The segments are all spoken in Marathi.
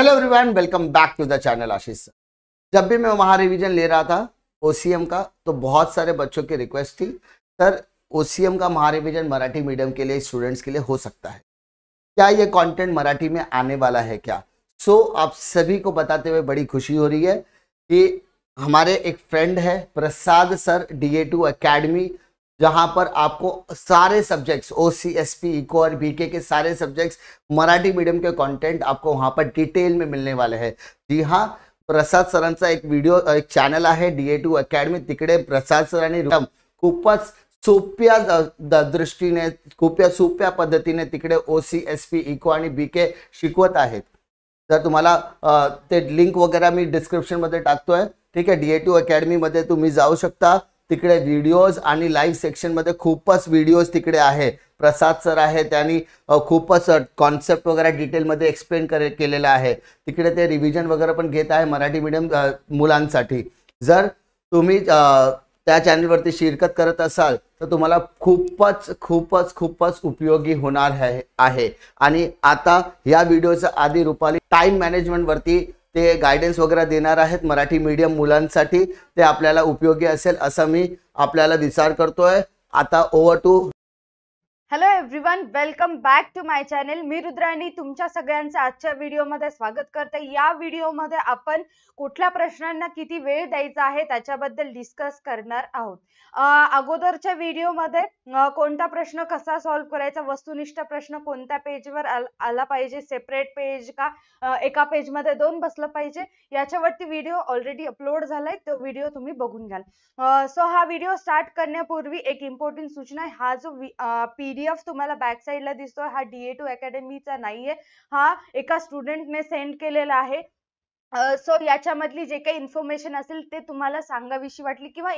Hello everyone welcome back to the channel Ashish जब भी मैं वहाँ रिवीजन ले रहा था ओसीएम का तो बहुत सारे बच्चों की रिक्वेस्ट थी सर ओसीएम का रिविजन मराठी मीडियम के लिए स्टूडेंट्स के लिए हो सकता है क्या ये कंटेंट मराठी में आने वाला है क्या सो so, आप सभी को बताते हुए बड़ी खुशी हो रही है कि हमारे एक फ्रेंड है Prasad sir D A two academy जहां पर आपको सारे subjects O C S P eco और बीके के सारे सब्जेक्ट्स मराठी मीडियम के कंटेंट आपको वहां पर डिटेल में मिलने वाले हैं जी हाँ प्रसाद सरांचा एक वीडियो एक चैनल है डी ए टू अकेडमी तिकडे प्रसाद सरांनी खूब सोप्या ने खूप सोप्या ने तिकडे O C S P eco आणि बी के शिकवत आहेत तर तुम्हाला ते लिंक डिस्क्रिप्शन मी टाकतो है ठीक है डी ए टू मध्य तुम्हें जाऊ शकता तिकडे व्हिडिओज आणि लाईव्ह सेक्शनमध्ये खूपच व्हिडिओज तिकडे आहे प्रसाद सर आहे त्यांनी खूपच कॉन्सेप्ट वगैरे डिटेलमध्ये एक्सप्लेन करे केलेलं आहे तिकडे ते रिव्हिजन वगैरे पण घेत आहे मराठी मिडियम मुलांसाठी जर तुम्ही त्या चॅनलवरती शिरकत करत असाल तर तुम्हाला खूपच खूपच खूपच उपयोगी होणार आहे आणि आता या व्हिडिओच्या आधी रुपाली टाईम मॅनेजमेंटवरती ते गायडन्स वगैरे देणार आहेत मराठी मीडियम मुलांसाठी ते आपल्याला उपयोगी असेल असा मी आपल्याला विचार करतोय आता over to hello everyone welcome back to my channel मी रुद्राणी तुमच्या सगळ्यांचं आजच्या व्हिडिओमध्ये स्वागत करते या व्हिडिओमध्ये आपण कुठल्या प्रश्नांना किती वेळ द्यायचा आहे त्याच्याबद्दल डिस्कस करणार आहोत अगोदरच्या व्हिडिओमध्ये कोणता प्रश्न कसा सॉल्व्ह करायचा वस्तुनिष्ठ प्रश्न कोणत्या पेजवर आला पाहिजे सेपरेट पेज का एका पेजमध्ये दोन बसलं पाहिजे याच्यावरती व्हिडिओ ऑलरेडी अपलोड झालाय तो व्हिडिओ तुम्ही बघून घ्याल सो हा व्हिडिओ स्टार्ट करण्यापूर्वी एक इम्पॉर्टंट सूचना हा जो पी पीडीएफ तुम्हाला बॅक साईडला दिसतोय हा ए टू नाही नाहीये हा एका स्टुडंटने सेंड केलेला आहे सो याच्यामधली जे काही इन्फॉर्मेशन असेल ते तुम्हाला सांगाविषयी वाटली किंवा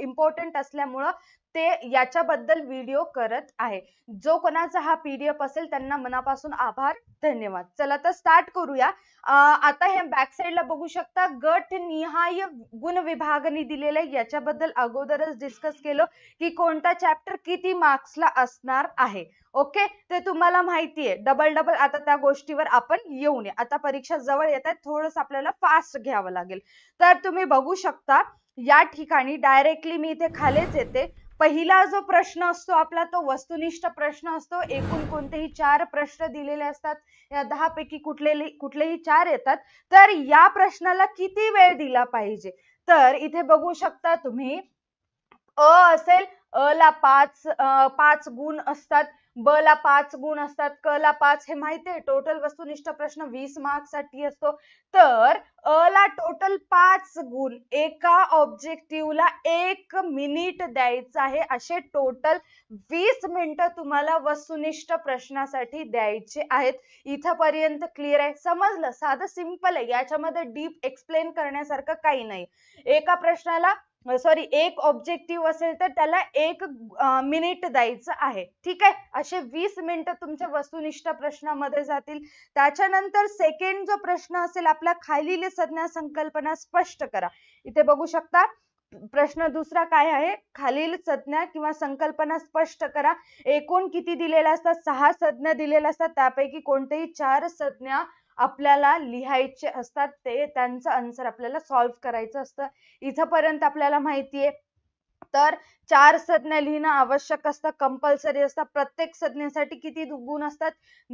इम्पॉर्टंट असल्यामुळं ते याच्याबद्दल व्हिडिओ करत आहे जो कोणाचा हा पीडीएफ असेल त्यांना मनापासून आभार धन्यवाद चला तर स्टार्ट करूया आता हे बॅक साईडला बघू शकता गट निहाय गुण विभागणी दिलेले याच्याबद्दल अगोदरच डिस्कस केलं की कोणता चॅप्टर किती मार्क्सला असणार आहे ओके ते तुम्हाला माहिती आहे डबल डबल आता त्या गोष्टीवर आपण येऊ नये आता परीक्षा जवळ येत आहेत थोडस आपल्याला फास्ट घ्यावं लागेल तर तुम्ही बघू शकता या ठिकाणी डायरेक्टली मी इथे खालीच येते पहिला जो प्रश्न असतो आपला तो वस्तुनिष्ठ प्रश्न असतो एकूण कोणतेही चार प्रश्न दिलेले असतात या दहा पैकी कुठले कुठलेही चार येतात तर या प्रश्नाला किती वेळ दिला पाहिजे तर इथे बघू शकता तुम्ही अ असेल अ ला पाच पाच गुण असतात ब ला पाच गुण असतात क ला पाच हे माहिती आहे टोटल वस्तुनिष्ठ प्रश्न वीस साठी असतो तर अ ला टोटल पाच गुण एका ला एक मिनिट द्यायचं आहे असे टोटल वीस मिनिट तुम्हाला वस्तुनिष्ठ प्रश्नासाठी द्यायचे आहेत इथपर्यंत क्लिअर आहे समजलं साधं सिंपल आहे याच्यामध्ये डीप एक्सप्लेन करण्यासारखं काही नाही एका प्रश्नाला सॉरी एक ऑब्जेक्टिव्ह असेल तर त्याला एक मिनिट द्यायचं आहे ठीक आहे असे वीस मिनिटं तुमच्या वस्तुनिष्ठ प्रश्नामध्ये जातील त्याच्यानंतर सेकंड जो प्रश्न असेल आपला खालील संज्ञा संकल्पना स्पष्ट करा इथे बघू शकता प्रश्न दुसरा काय आहे खालील संज्ञा किंवा संकल्पना स्पष्ट करा एकूण किती दिलेल्या असतात सहा संज्ञा दिलेल्या असतात त्यापैकी कोणतेही चार संज्ञा आपल्याला लिहायचे असतात ते त्यांचं आन्सर आपल्याला सॉल्व्ह करायचं असतं इथंपर्यंत आपल्याला माहिती आहे तर चार संज्ञा लिहिणं आवश्यक असतं कंपल्सरी असतं प्रत्येक संज्ञेसाठी किती गुण असतात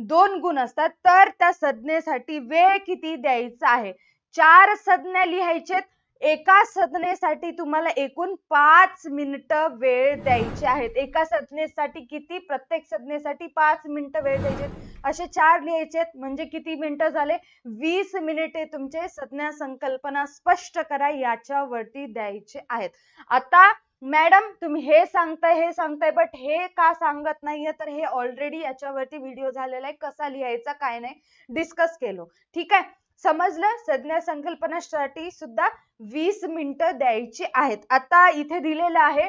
दोन गुण असतात तर त्या संज्ञेसाठी वेळ किती द्यायचा आहे चार संज्ञा लिहायचेत एका सदनेसाठी तुम्हाला एकूण पाच मिनिट वेळ द्यायचे आहेत एका सदनेसाठी किती प्रत्येक सदनेसाठी पाच मिनिट वेळ द्यायचे असे चार लिहायचे म्हणजे किती मिनिटं झाले वीस मिनिटे तुमचे सज्ञा संकल्पना स्पष्ट करा याच्यावरती द्यायचे आहेत आता मॅडम तुम्ही हे सांगताय हे सांगताय बट हे का सांगत नाहीये तर हे ऑलरेडी याच्यावरती व्हिडिओ झालेला आहे कसा लिहायचा काय नाही डिस्कस केलो ठीक आहे समजलं संज्ञा संकल्पनासाठी सुद्धा वीस मिनिटं द्यायची आहेत आता इथे दिलेलं आहे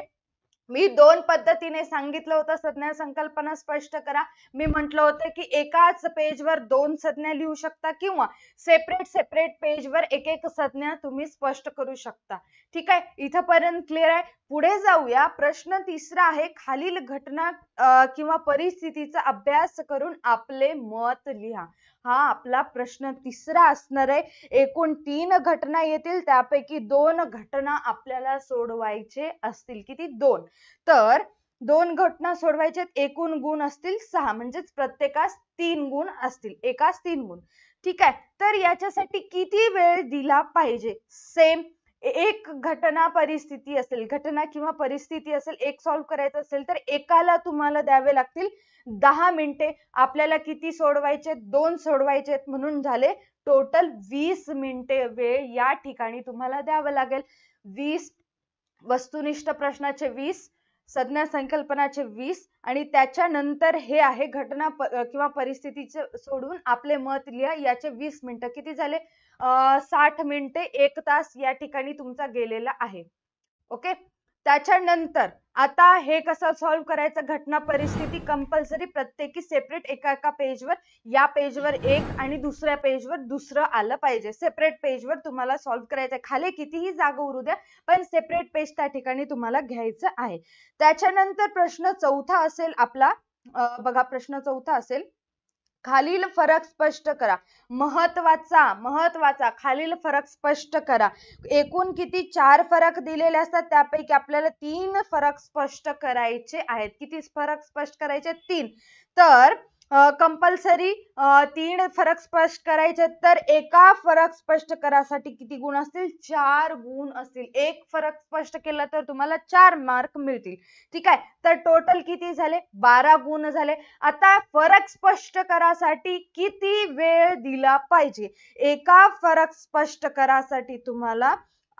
मी दोन पद्धतीने सांगितलं होतं संज्ञा संकल्पना स्पष्ट करा मी म्हटलं होतं की एकाच पेजवर दोन संज्ञा लिहू शकता किंवा सेपरेट सेपरेट पेजवर एक एक संज्ञा तुम्ही स्पष्ट करू शकता ठीक आहे इथंपर्यंत क्लिअर आहे पुढे जाऊया प्रश्न तिसरा आहे खालील घटना किंवा परिस्थितीचा अभ्यास करून आपले मत लिहा हा आपला प्रश्न तिसरा असणार आहे. एकूण तीन घटना येतील. त्यापैकी दोन घटना आपल्याला सोडवायचे असतील. किती दोन. तर दोन घटना सोडवायच्या एकूण गुण असतील सहा म्हणजेच प्रत्येकास तीन गुण असतील. एकास तीन गुण. ठीक आहे. तर याच्यासाठी किती वेळ दिला पाहिजे? सेम एक घटना परिस्थिती असेल घटना किंवा परिस्थिती असेल एक सॉल्व्ह करायचं असेल तर एकाला तुम्हाला द्यावे लागतील दहा मिनिटे आपल्याला किती सोडवायचे दोन सोडवायचे म्हणून झाले टोटल वीस मिनिटे वेळ या ठिकाणी तुम्हाला द्यावं लागेल वीस वस्तुनिष्ठ प्रश्नाचे वीस संज्ञा संकल्पनाचे वीस आणि त्याच्यानंतर हे आहे घटना किंवा परिस्थितीचे सोडून आपले मत लिहा याचे वीस मिनिटं किती झाले साठ मिनिटे एक तास या ठिकाणी तुमचा गेलेला आहे ओके त्याच्यानंतर आता हे कसं सॉल्व्ह करायचं घटना परिस्थिती कंपल्सरी प्रत्येकी सेपरेट एका एका पेजवर या पेजवर एक आणि दुसऱ्या पेजवर दुसरं आलं पाहिजे सेपरेट पेजवर तुम्हाला सॉल्व्ह करायचं आहे खाली कितीही जागा उरू द्या पण सेपरेट पेज त्या ठिकाणी तुम्हाला घ्यायचं आहे त्याच्यानंतर प्रश्न चौथा असेल आपला बघा प्रश्न चौथा असेल खालील फरक स्पष्ट करा. महत्वाचा महत्वाचा खालील फरक स्पष्ट करा. एकूण किती चार फरक दिलेले असतात. त्यापैकी आपल्याला तीन फरक स्पष्ट करायचे आहेत. किती फरक स्पष्ट करायचे आहेत? तीन. तर कंपल्सरी तीन फरक स्पष्ट करायचे तर एका फरक स्पष्ट करासाठी किती गुण असतील चार गुण असतील एक फरक स्पष्ट केला तर तुम्हाला चार मार्क मिळतील ठीक आहे तर टोटल किती झाले बारा गुण झाले आता फरक स्पष्ट करासाठी किती वेळ दिला पाहिजे एका फरक स्पष्ट करासाठी तुम्हाला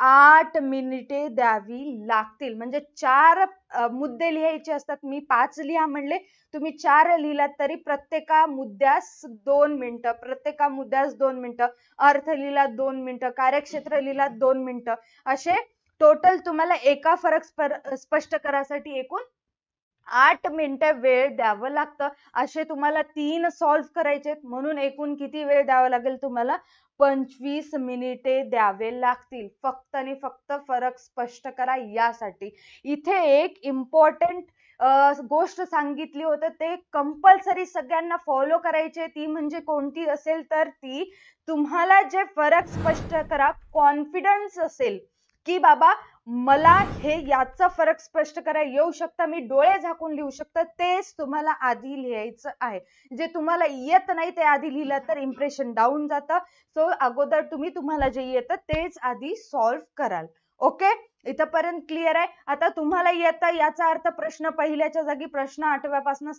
आठ मिनिटे द्यावी लागतील म्हणजे चार मुद्दे लिहायचे असतात मी पाच लिहा म्हणले तुम्ही चार लिहिलात तरी प्रत्येका मुद्द्यास दोन मिनिटं प्रत्येका मुद्द्यास दोन मिनिटं अर्थ लिहिला दोन मिनिटं कार्यक्षेत्र लिहिला दोन मिनिटं असे टोटल तुम्हाला एका फरक स्पष्ट करायसाठी एकूण आठ मिनिटं वेळ द्यावं लागतं असे तुम्हाला तीन सॉल्व करायचे म्हणून एकूण किती वेळ द्यावा लागेल तुम्हाला पंचवीस मिनिटे द्यावे लागतील फक्त आणि फक्त फरक स्पष्ट करा यासाठी इथे एक इम्पॉर्टंट गोष्ट सांगितली होतं ते कंपल्सरी सगळ्यांना फॉलो करायचे ती म्हणजे कोणती असेल तर ती तुम्हाला जे फरक स्पष्ट करा कॉन्फिडन्स असेल की बाबा मला हे याचा फरक स्पष्ट करायला येऊ शकता मी डोळे झाकून लिहू शकतं तेच तुम्हाला आधी लिहायचं आहे जे तुम्हाला येत नाही ते आधी लिहिलं तर इम्प्रेशन डाऊन जातं सो अगोदर तुम्ही तुम्हाला जे येतं तेच आधी सॉल्व्ह कराल ओके इथंपर्यंत क्लिअर आहे आता तुम्हाला येतं याचा अर्थ प्रश्न पहिल्याच्या जागी प्रश्न आठव्यापासून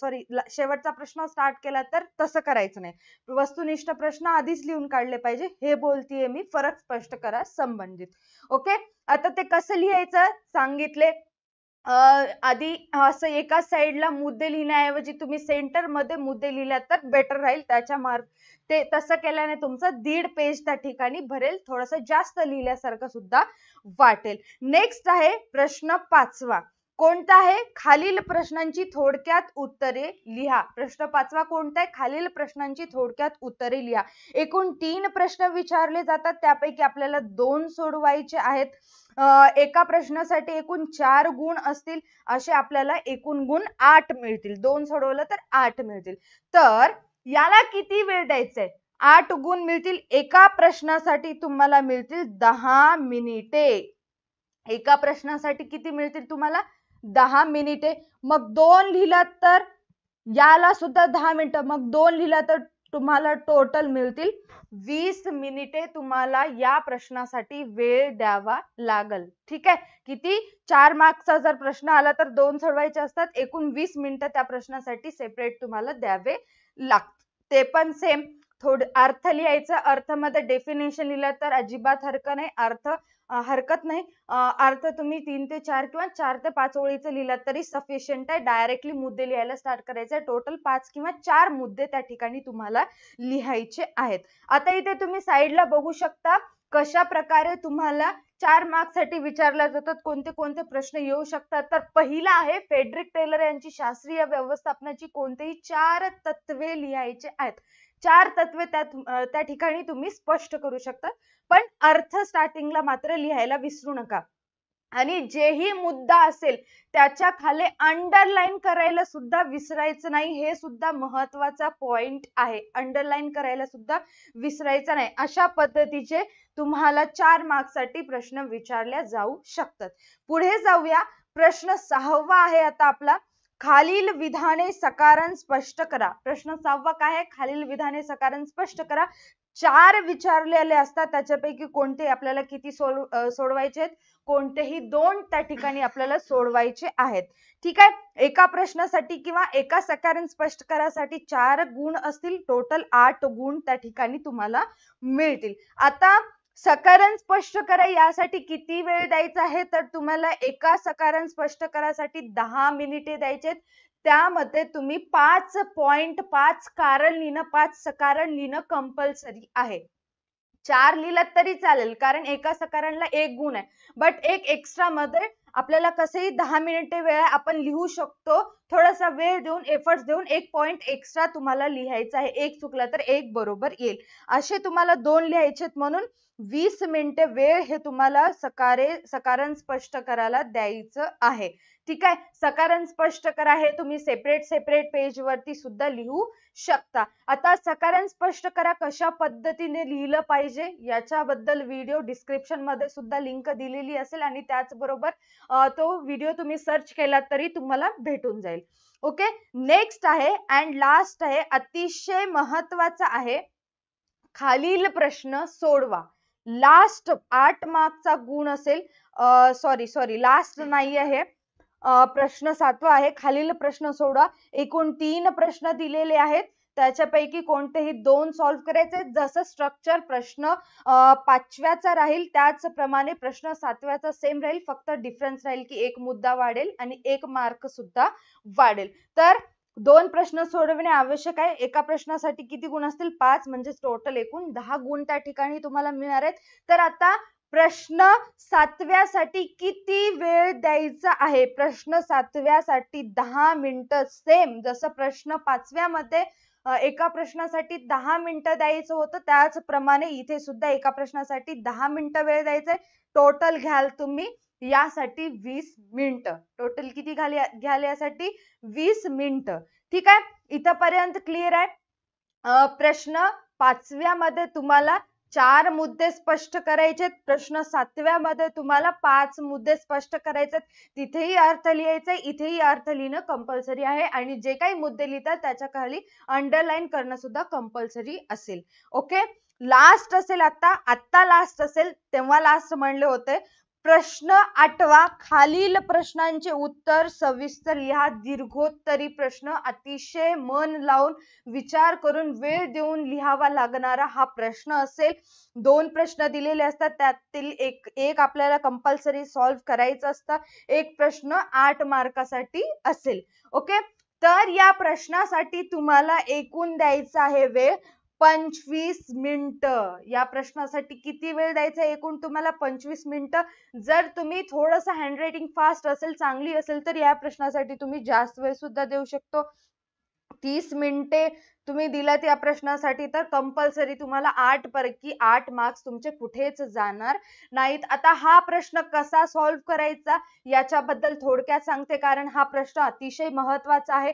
सॉरी शेवटचा प्रश्न स्टार्ट केला तर तसं करायचं नाही वस्तुनिष्ठ प्रश्न आधीच लिहून काढले पाहिजे हे बोलतेय मी फरक स्पष्ट करा संबंधित ओके आता ते कसं लिहायचं सांगितले आधी असं एका साईडला मुद्दे लिहिण्याऐवजी तुम्ही सेंटरमध्ये मुद्दे लिहिल्या तर बेटर राहील त्याच्या मार्क ते तसं केल्याने तुमचं दीड पेज त्या ठिकाणी भरेल थोडंसं जास्त लिहिल्यासारखं सुद्धा वाटेल नेक्स्ट आहे प्रश्न पाचवा कोणता आहे खालील प्रश्नांची थोडक्यात उत्तरे लिहा प्रश्न पाचवा कोणता आहे खालील प्रश्नांची थोडक्यात उत्तरे लिहा एकूण तीन प्रश्न विचारले जातात त्यापैकी आपल्याला दोन सोडवायचे आहेत एका प्रश्नासाठी एकूण चार गुण असतील असे आपल्याला एकूण गुण आठ मिळतील दोन सोडवलं तर आठ मिळतील तर याला किती वेळ द्यायचा आहे आठ गुण मिळतील एका प्रश्नासाठी तुम्हाला मिळतील दहा मिनिटे एका प्रश्नासाठी किती मिळतील तुम्हाला दहा मिनिटे मग दोन लिहिलं तर याला सुद्धा दहा मिनिटं मग दोन लिहिला तर तुम्हाला टोटल मिळतील वीस मिनिटे तुम्हाला या प्रश्नासाठी वेळ द्यावा लागल ठीक आहे किती चार मार्क्सचा जर प्रश्न आला तर दोन सोडवायचे असतात एकूण वीस मिनिटं त्या प्रश्नासाठी सेपरेट तुम्हाला द्यावे लागत ते पण सेम थोड अर्थ लिहायचं मध्ये डेफिनेशन लिहिलं तर अजिबात हरकत नाही अर्थ हरकत नाही अर्थ तुम्ही तीन ते चार किंवा चार ते पाच ओळीचं लिहिलात तरी सफिशियंट आहे डायरेक्टली मुद्दे लिहायला स्टार्ट करायचे टोटल पाच किंवा चार मुद्दे त्या ठिकाणी तुम्हाला लिहायचे आहेत आता इथे तुम्ही साईडला बघू शकता कशा प्रकारे तुम्हाला चार मार्क्ससाठी विचारल्या जातात कोणते कोणते प्रश्न येऊ शकतात तर पहिला आहे फेडरिक टेलर यांची शास्त्रीय व्यवस्थापनाची कोणतेही चार तत्वे लिहायचे आहेत चार तत्वे त्या ठिकाणी तुम्ही स्पष्ट करू शकता पण अर्थ स्टार्टिंगला मात्र लिहायला विसरू नका आणि जेही मुद्दा असेल त्याच्या खाली अंडरलाईन करायला सुद्धा विसरायचं नाही हे सुद्धा महत्वाचा पॉइंट आहे अंडरलाईन करायला सुद्धा विसरायचं नाही अशा पद्धतीचे तुम्हाला चार मार्क्ससाठी प्रश्न विचारल्या जाऊ शकतात पुढे जाऊया प्रश्न सहावा आहे आता आपला खालील विधाने सकारण स्पष्ट करा प्रश्न सहावा काय आहे खालील विधाने सकारण स्पष्ट करा चार विचारलेले असतात त्याच्यापैकी कोणते आपल्याला किती सोडव सोडवायचे आहेत कोणतेही दोन त्या ठिकाणी आपल्याला सोडवायचे आहेत ठीक आहे एका प्रश्नासाठी किंवा एका सकारण स्पष्ट करासाठी चार गुण असतील टोटल आठ गुण त्या ठिकाणी तुम्हाला मिळतील आता सकारण स्पष्ट करा यासाठी किती वेळ द्यायचा आहे तर तुम्हाला एका सकारण स्पष्ट करासाठी दहा मिनिटे द्यायचे त्यामध्ये तुम्ही पाच पॉइंट पाच कारण लिहिणं पाच सकारण लिहिणं कंपल्सरी आहे चार लिहिलात तरी चालेल कारण एका सकारणला एक गुण आहे बट एक एक्स्ट्रा मध्ये आपल्याला कसंही दहा मिनिटे वेळ आपण लिहू शकतो थोडासा वेळ देऊन एफर्ट्स देऊन एक पॉइंट एक्स्ट्रा तुम्हाला लिहायचा आहे एक चुकला तर एक बरोबर येईल असे तुम्हाला दोन लिहायचे म्हणून वीस मिनिटे वेळ हे तुम्हाला सकारे सकारण स्पष्ट करायला द्यायचं आहे ठीक आहे सकारण स्पष्ट करा हे तुम्ही सेपरेट सेपरेट पेज वरती सुद्धा लिहू शकता आता सकारण स्पष्ट करा कशा पद्धतीने लिहिलं पाहिजे याच्याबद्दल व्हिडिओ डिस्क्रिप्शन मध्ये सुद्धा लिंक दिलेली असेल आणि त्याचबरोबर तो व्हिडिओ तुम्ही सर्च केला तरी तुम्हाला भेटून जाईल ओके नेक्स्ट आहे अँड लास्ट आहे अतिशय महत्वाचा आहे खालील प्रश्न सोडवा लास्ट आठ मार्कचा गुण असेल सॉरी सॉरी लास्ट नाही आहे प्रश्न सातवा आहे खालील प्रश्न सोडा एकूण तीन प्रश्न दिलेले आहेत त्याच्यापैकी कोणतेही दोन सॉल्व्ह करायचे जसं स्ट्रक्चर प्रश्न पाचव्याचा राहील त्याचप्रमाणे प्रश्न सातव्याचा सेम राहील फक्त डिफरन्स राहील की एक मुद्दा वाढेल आणि एक मार्क सुद्धा वाढेल तर दोन प्रश्न सोडवणे आवश्यक आहे एका प्रश्नासाठी किती गुण असतील पाच म्हणजे टोटल एकूण दहा गुण त्या ठिकाणी तुम्हाला मिळणार आहेत तर आता प्रश्न सातव्यासाठी किती वेळ द्यायचा आहे प्रश्न सातव्यासाठी दहा मिनिटं सेम जसं प्रश्न पाचव्यामध्ये एका प्रश्नासाठी दहा मिनिटं द्यायचं होतं त्याचप्रमाणे इथे सुद्धा एका प्रश्नासाठी दहा मिनिटं वेळ द्यायचा आहे टोटल घ्याल तुम्ही यासाठी वीस मिनिट टोटल किती घाल घ्याल यासाठी वीस मिनिट ठीक आहे इथंपर्यंत क्लिअर आहे प्रश्न पाचव्यामध्ये तुम्हाला चार मुद्दे स्पष्ट करायचे प्रश्न सातव्यामध्ये तुम्हाला पाच मुद्दे स्पष्ट करायचे तिथेही अर्थ लिहायचे इथेही अर्थ लिहिणं कंपल्सरी आहे आणि जे काही मुद्दे लिहितात त्याच्या खाली अंडरलाईन करणं सुद्धा कंपल्सरी असेल ओके लास्ट असेल आता आत्ता लास्ट असेल तेव्हा लास्ट म्हणले होते प्रश्न आठवा खालील प्रश्नांचे उत्तर सविस्तर लिहा. दीर्घोत्तरी प्रश्न अतिशय मन लावून विचार करून वेळ देऊन लिहावा लागणारा हा प्रश्न असेल. दोन प्रश्न दिलेले असतात त्यातील एक एक आपल्याला कंपल्सरी सॉल्व करायचं असतं. एक प्रश्न आठ मार्कासाठी असेल. ओके तर या प्रश्नासाठी तुम्हाला एकूण द्यायचा आहे वेळ पंचवीस मिनिटं या प्रश्नासाठी किती वेळ द्यायचा एकूण तुम्हाला पंचवीस मिनिटं जर तुम्ही थोडंसं हँड फास्ट असेल चांगली असेल तर या प्रश्नासाठी तुम्ही जास्त वेळ सुद्धा देऊ शकतो तीस मिनिटे तुम्ही दिलात या प्रश्नासाठी तर कंपल्सरी तुम्हाला आठ पैकी आठ मार्क्स तुमचे कुठेच जाणार नाहीत आता हा प्रश्न कसा सॉल्व्ह करायचा याच्याबद्दल थोडक्यात सांगते कारण हा प्रश्न अतिशय महत्वाचा आहे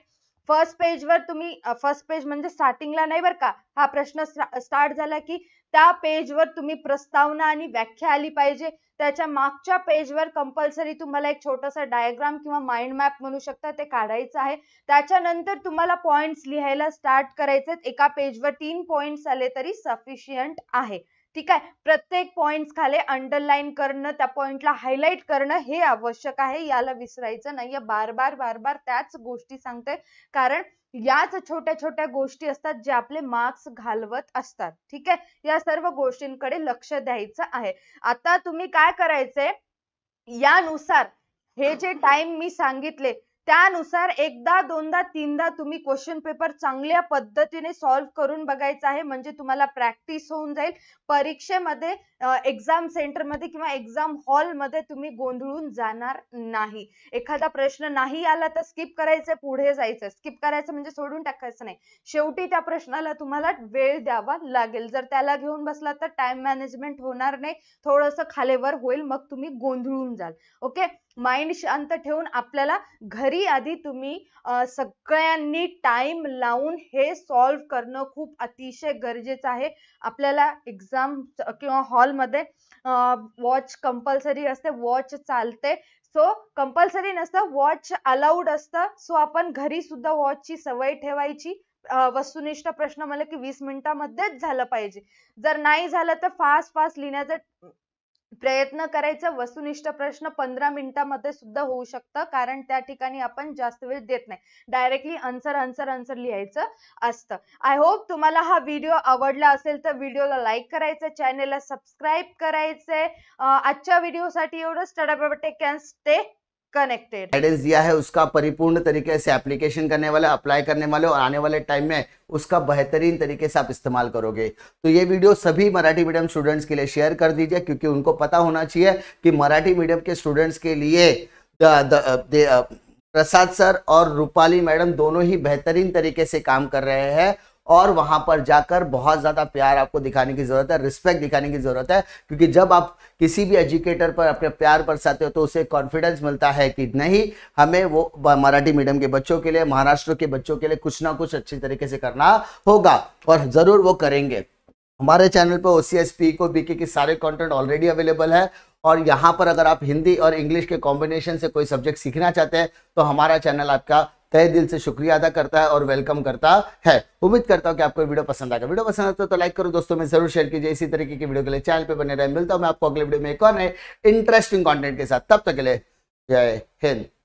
फर्स्ट पेजवर तुम्ही फर्स्ट पेज म्हणजे स्टार्टिंगला नाही बरं का हा प्रश्न स्टार्ट झाला की त्या पेजवर तुम्ही प्रस्तावना आणि व्याख्या आली पाहिजे त्याच्या मागच्या पेजवर कंपल्सरी तुम्हाला एक छोटासा डायग्राम किंवा माइंड मॅप म्हणू शकता ते काढायचं आहे त्याच्यानंतर तुम्हाला पॉइंट्स लिहायला स्टार्ट करायचे एका पेजवर तीन पॉइंट्स आले तरी सफिशियंट आहे ठीक आहे प्रत्येक पॉइंट खाली अंडरलाईन करणं त्या पॉइंटला हायलाईट करणं हे आवश्यक आहे याला विसरायचं नाहीये बार बार बार बार त्याच गोष्टी सांगते कारण याच छोट्या छोट्या गोष्टी असतात जे आपले मार्क्स घालवत असतात ठीक आहे या सर्व गोष्टींकडे लक्ष द्यायचं आहे आता तुम्ही काय करायचंय यानुसार हे जे टाइम मी सांगितले त्यानुसार एकदा दोनदा तीनदा तुम्ही क्वेश्चन पेपर चांगल्या पद्धतीने सॉल्व्ह करून बघायचं आहे म्हणजे तुम्हाला प्रॅक्टिस होऊन जाईल परीक्षेमध्ये एक्झाम सेंटरमध्ये किंवा एक्झाम हॉलमध्ये तुम्ही गोंधळून जाणार नाही एखादा प्रश्न नाही आला तर स्किप करायचं पुढे जायचं स्किप करायचं म्हणजे सोडून टाकायचं नाही शेवटी त्या प्रश्नाला तुम्हाला वेळ द्यावा लागेल जर त्याला घेऊन बसला तर टाइम मॅनेजमेंट होणार नाही थोडंसं खालेवर होईल मग तुम्ही गोंधळून जाल ओके माइंड शांत ठेवून आपल्याला घरी आधी तुम्ही सगळ्यांनी टाइम लावून हे सॉल्व करणं खूप अतिशय गरजेचं आहे आपल्याला एक्झाम किंवा हॉलमध्ये वॉच कंपल्सरी असते वॉच चालते सो कंपल्सरी नसतं वॉच अलाउड असतं सो आपण घरी सुद्धा वॉचची सवय ठेवायची वस्तुनिष्ठ प्रश्न मला की वीस मिनिटामध्येच झालं पाहिजे जर नाही झालं तर फास्ट फास्ट लिहिण्याचं प्रयत्न करायचा वस्तुनिष्ठ प्रश्न पंधरा मिनिटांमध्ये सुद्धा होऊ शकतं कारण त्या ठिकाणी आपण जास्त वेळ देत नाही डायरेक्टली आन्सर आन्सर आन्सर लिहायचं असतं आय होप तुम्हाला हा व्हिडिओ आवडला असेल तर व्हिडिओला लाईक करायचं channel ला सबस्क्राईब करायचंय आजच्या व्हिडिओ साठी एवढंच take care stay connected guidance दिया है उसका परिपूर्ण तरीके से एप्लीकेशन करने वाले अप्लाई करने वाले और आने वाले टाइम में उसका बेहतरीन तरीके से आप इस्तेमाल करोगे तो ये वीडियो सभी मराठी मीडियम स्टूडेंट्स के लिए शेयर कर दीजिए क्योंकि उनको पता होना चाहिए कि मराठी मीडियम के स्टूडेंट्स के लिए प्रसाद सर और रूपाली मैडम दोनों ही बेहतरीन तरीके से काम कर रहे हैं और वहां पर जाकर बहुत ज़्यादा प्यार आपको दिखाने की ज़रूरत है रिस्पेक्ट दिखाने की ज़रूरत है क्योंकि जब आप किसी भी एजुकेटर पर अपने प्यार बरसाते हो तो उसे कॉन्फिडेंस मिलता है कि नहीं हमें वो मराठी मीडियम के बच्चों के लिए महाराष्ट्र के बच्चों के लिए कुछ ना कुछ अच्छी तरीके से करना होगा और ज़रूर वो करेंगे हमारे चैनल पर ओ सी एस पी को बीके के सारे कॉन्टेंट ऑलरेडी अवेलेबल है और यहाँ पर अगर आप हिंदी और इंग्लिश के कॉम्बिनेशन से कोई सब्जेक्ट सीखना चाहते हैं तो हमारा चैनल आपका तय दिल से शुक्रिया अदा करता है और वेलकम करता है उम्मीद करता हूं कि आपको वीडियो पसंद आएगा वीडियो पसंद आता है तो लाइक तो करो दोस्तों में जरूर शेयर कीजिए इसी तरीके की वीडियो के लिए चैनल पर बने रहे मिलता हूं मैं आपको अगले वीडियो में एक और इंटरेस्टिंग कॉन्टेंट के साथ तब तक के लिए जय हिंद